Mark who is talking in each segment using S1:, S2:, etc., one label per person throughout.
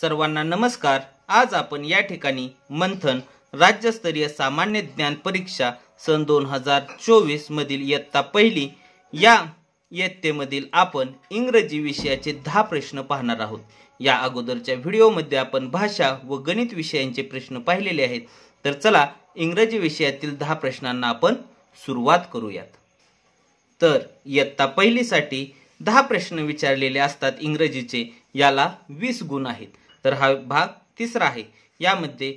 S1: सर्वांना नमस्कार आज आपण या ठिकाणी मंथन राज्यस्तरीय सामान्य ज्ञान परीक्षा सन दोन हजार मधील इयत्ता पहिली या इयत्तेमधील आपण इंग्रजी विषयाचे दहा प्रश्न पाहणार आहोत या अगोदरच्या व्हिडिओमध्ये आपण भाषा व गणित विषयांचे प्रश्न पाहिलेले आहेत तर चला इंग्रजी विषयातील दहा प्रश्नांना आपण सुरुवात करूयात तर इयत्ता पहिलीसाठी दहा प्रश्न विचारलेले असतात इंग्रजीचे याला वीस गुण आहेत तर हा भाग तिसरा आहे यामध्ये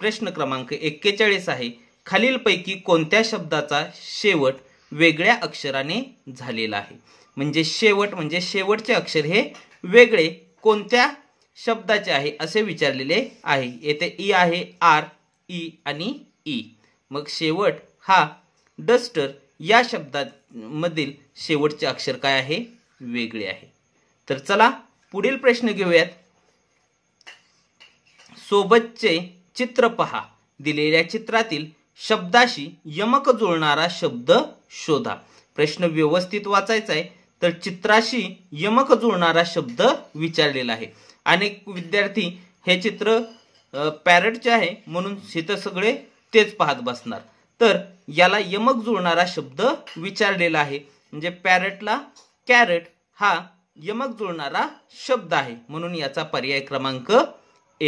S1: प्रश्न क्रमांक एक्केचाळीस आहे खालीलपैकी कोणत्या शब्दाचा शेवट वेगळ्या अक्षराने झालेला आहे म्हणजे शेवट म्हणजे शेवटचे अक्षर हे वेगळे कोणत्या शब्दाचे आहे असे विचारलेले आहे येथे ई आहे आर ई आणि ई मग शेवट हा डस्टर या शब्दामधील शेवटचे अक्षर काय आहे वेगळे आहे तर चला पुढील प्रश्न घेऊयात सोबतचे चित्र पहा दिलेल्या चित्रातील शब्दाशी यमक जुळणारा शब्द शोधा प्रश्न व्यवस्थित वाचायचा आहे तर चित्राशी यमक जुळणारा शब्द विचारलेला आहे अनेक विद्यार्थी हे चित्र पॅरटचे आहे म्हणून शेत सगळे तेच पाहत बसणार तर याला यमक जुळणारा शब्द विचारलेला आहे म्हणजे पॅरटला कॅरेट हा यमक जुळणारा शब्द आहे म्हणून याचा पर्याय क्रमांक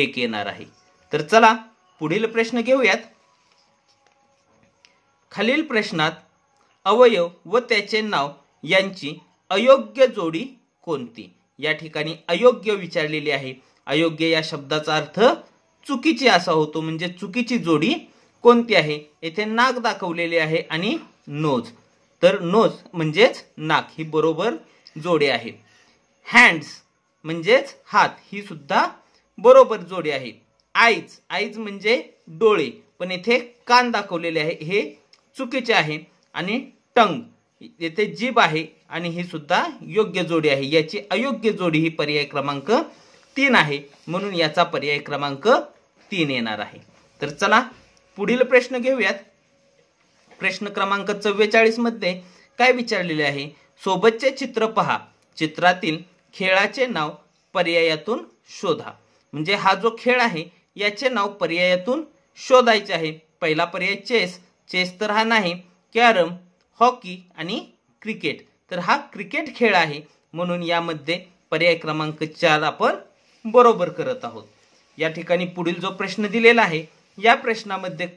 S1: एक येणार आहे तर चला पुढील प्रश्न घेऊयात खालील प्रश्नात अवयव व त्याचे नाव यांची अयोग्य जोडी कोणती या ठिकाणी अयोग्य विचारलेली आहे अयोग्य या शब्दाचा अर्थ चुकीची असा होतो म्हणजे चुकीची जोडी कोणती आहे येथे नाक दाखवलेली आहे आणि नोज तर नोज म्हणजेच नाक ही बरोबर जोडी आहे हँड्स म्हणजेच हात ही सुद्धा बरोबर जोडी आहे आईज आईज म्हणजे डोळे पण येथे कान दाखवलेले आहे हे चुकीचे आहे आणि टंग येथे जीभ आहे आणि ही सुद्धा योग्य जोडी आहे याची अयोग्य जोडी ही पर्याय क्रमांक तीन आहे म्हणून याचा पर्याय क्रमांक तीन येणार आहे तर चला पुढील प्रश्न घेऊयात प्रश्न क्रमांक चव्वेचाळीसमध्ये काय विचारलेले आहे सोबतचे चित्र पहा चित्रातील खेळाचे नाव पर्यायातून शोधा म्हणजे हा जो खेळ आहे याचे नाव पर्यायातून शोधायचे आहे पहिला पर्याय चेस चेस तर हा नाही कॅरम हॉकी आणि क्रिकेट तर हा क्रिकेट खेळ आहे म्हणून यामध्ये पर्याय क्रमांक चार आपण बरोबर करत आहोत या ठिकाणी पुढील जो प्रश्न दिलेला आहे या प्रश्नामध्ये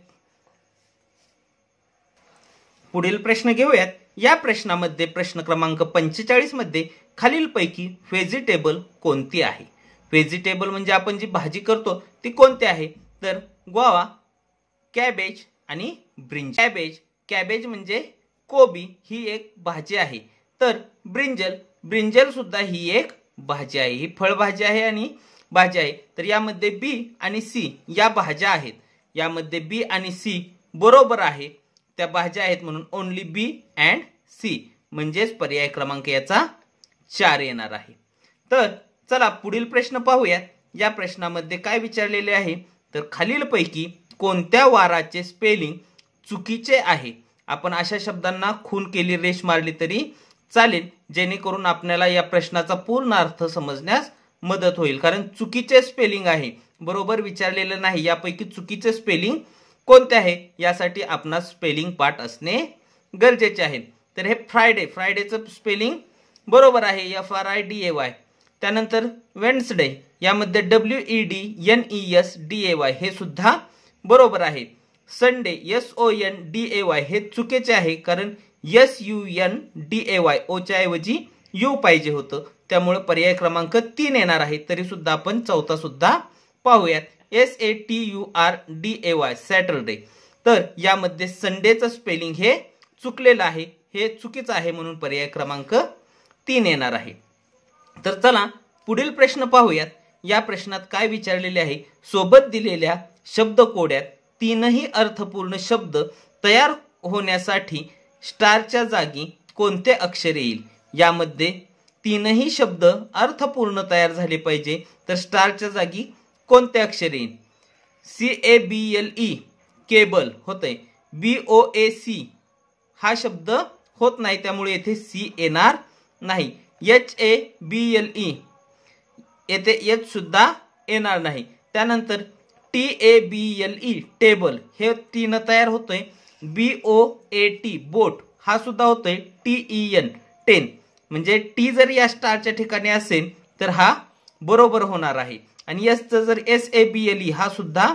S1: पुढील प्रश्न घेऊयात या प्रश्नामध्ये प्रश्न क्रमांक पंचेचाळीसमध्ये खालीलपैकी व्हेजिटेबल कोणती आहे व्हेजिटेबल म्हणजे आपण जी भाजी करतो ती कोणती आहे तर गोवा कॅबेज आणि ब्रिंज कॅबेज कॅबेज म्हणजे कोबी ही एक भाजी आहे तर ब्रिंजल ब्रिंजल सुद्धा ही एक भाजी आहे ही फळभाजी आहे आणि भाजी आहे तर यामध्ये बी आणि सी या भाज्या आहेत यामध्ये बी आणि सी बरोबर आहे त्या भाज्या आहेत म्हणून ओनली बी अँड सी म्हणजेच पर्याय क्रमांक याचा चार येणार आहे तर चला पुढील प्रश्न पाहूयात या प्रश्नामध्ये काय विचारलेले आहे तर खालीलपैकी कोणत्या वाराचे स्पेलिंग चुकीचे आहे आपण अशा शब्दांना खून केली रेश मारली तरी चालेल जेणेकरून आपल्याला या प्रश्नाचा पूर्ण अर्थ समजण्यास मदत होईल कारण चुकीचे स्पेलिंग आहे बरोबर विचारलेलं नाही यापैकी चुकीचे स्पेलिंग कोणते आहे यासाठी आपणास स्पेलिंग पाठ असणे गरजेचे आहे तर हे फ्रायडे फ्रायडेचं स्पेलिंग बरोबर आहे F R I D A Y त्यानंतर वेन्सडे यामध्ये W E D N E S D A Y हे सुद्धा बरोबर आहे Sunday S O N D A Y हे चुकीचे आहे कारण S U N D A Y ओच्या ऐवजी यू पाहिजे होतं त्यामुळे पर्याय क्रमांक तीन येणार आहे तरी सुद्धा आपण चौथा सुद्धा पाहूयात S A T U R D A Y Saturday तर यामध्ये संडेचं स्पेलिंग हे चुकलेलं आहे हे चुकीचं आहे म्हणून पर्याय क्रमांक तीन येणार आहे तर चला पुढील प्रश्न पाहूयात या प्रश्नात काय विचारलेले आहे सोबत दिलेल्या शब्दकोड्यात तीनही अर्थपूर्ण शब्द तयार होण्यासाठी स्टारच्या जागी कोणते अक्षर येईल यामध्ये तीनही शब्द अर्थपूर्ण तयार झाले पाहिजे तर स्टारच्या जागी कोणते अक्षर येईल C A B L E cable e, होते बी ओ ए सी हा शब्द होत नाही त्यामुळे येथे सी येणार नाही H A B L E येथे एच सुद्धा येणार नाही त्यानंतर T A B L E table हे तीन तयार होतंय बी ओ ए टी बोट हा सुद्धा होतोय टी ई एन टेन म्हणजे टी जर या स्टारच्या ठिकाणी असेल तर हा बरोबर होणार आहे आणि यसचं जर S A B L E हा सुद्धा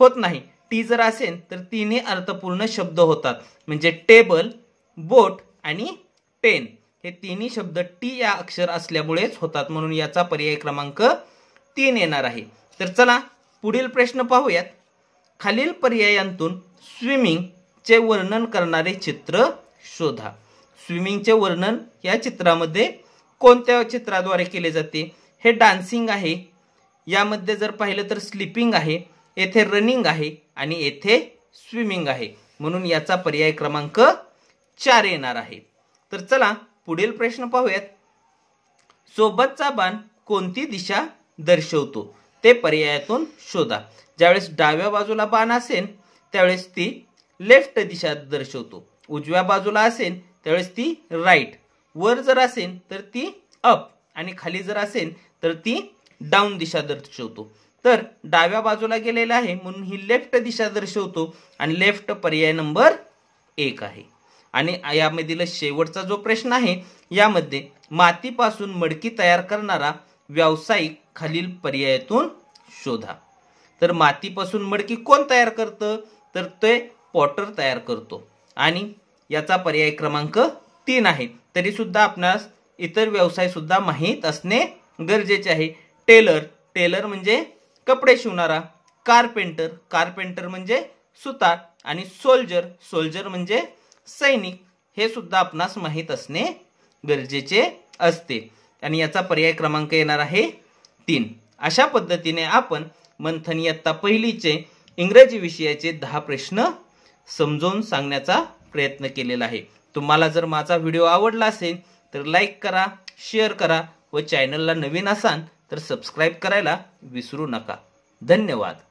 S1: होत नाही टी जर असेल तर तिन्ही अर्थपूर्ण शब्द होतात म्हणजे टेबल बोट आणि टेन हे तिन्ही शब्द टी या अक्षर असल्यामुळेच होतात म्हणून याचा पर्याय क्रमांक तीन येणार आहे तर चला पुढील प्रश्न पाहूयात खालील पर्यायांतून स्विमिंगचे वर्णन करणारे चित्र शोधा स्विमिंगचे वर्णन या चित्रामध्ये कोणत्या चित्राद्वारे केले जाते हे डान्सिंग आहे यामध्ये जर पाहिलं तर स्लिपिंग आहे येथे रनिंग आहे आणि येथे स्विमिंग आहे म्हणून याचा पर्याय क्रमांक चार येणार आहे तर चला पुढील प्रश्न पाहूयात सोबतचा बाण कोणती दिशा दर्शवतो ते पर्यायातून शोधा ज्यावेळेस डाव्या बाजूला बाण असेल त्यावेळेस ती लेफ्ट दिशा दर्शवतो उजव्या बाजूला असेल त्यावेळेस ती राईट वर जर असेल तर ती अप आणि खाली जर असेल तर ती डाऊन दिशा दर्शवतो तर डाव्या बाजूला गेलेला आहे म्हणून ही लेफ्ट दिशा दर्शवतो आणि लेफ्ट पर्याय नंबर एक आहे आणि यामधील शेवटचा जो प्रश्न आहे यामध्ये मातीपासून मडकी तयार करणारा व्यावसायिक खालील पर्यायातून शोधा तर मातीपासून मडकी कोण तयार करतं तर ते पॉटर तयार करतो आणि याचा पर्याय क्रमांक तीन आहे तरीसुद्धा आपणास इतर व्यवसायसुद्धा माहीत असणे गरजेचे आहे टेलर टेलर म्हणजे कपडे शिवणारा कारपेंटर कारपेंटर म्हणजे सुतार आणि सोल्जर सोल्जर म्हणजे सैनिक हे सुद्धा आपणास माहीत असणे गरजेचे असते आणि याचा पर्याय क्रमांक येणार आहे तीन अशा पद्धतीने आपण मंथन इयत्ता पहिलीचे इंग्रजी विषयाचे दहा प्रश्न समजवून सांगण्याचा प्रयत्न केलेला आहे तुम्हाला जर माझा व्हिडिओ आवडला असेल तर लाईक करा शेअर करा व चॅनलला नवीन असाल तर सबस्क्राईब करायला विसरू नका धन्यवाद